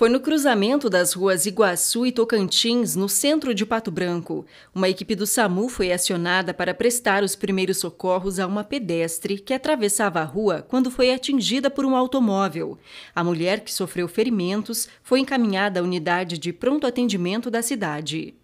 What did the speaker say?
Foi no cruzamento das ruas Iguaçu e Tocantins, no centro de Pato Branco. Uma equipe do SAMU foi acionada para prestar os primeiros socorros a uma pedestre que atravessava a rua quando foi atingida por um automóvel. A mulher que sofreu ferimentos foi encaminhada à unidade de pronto atendimento da cidade.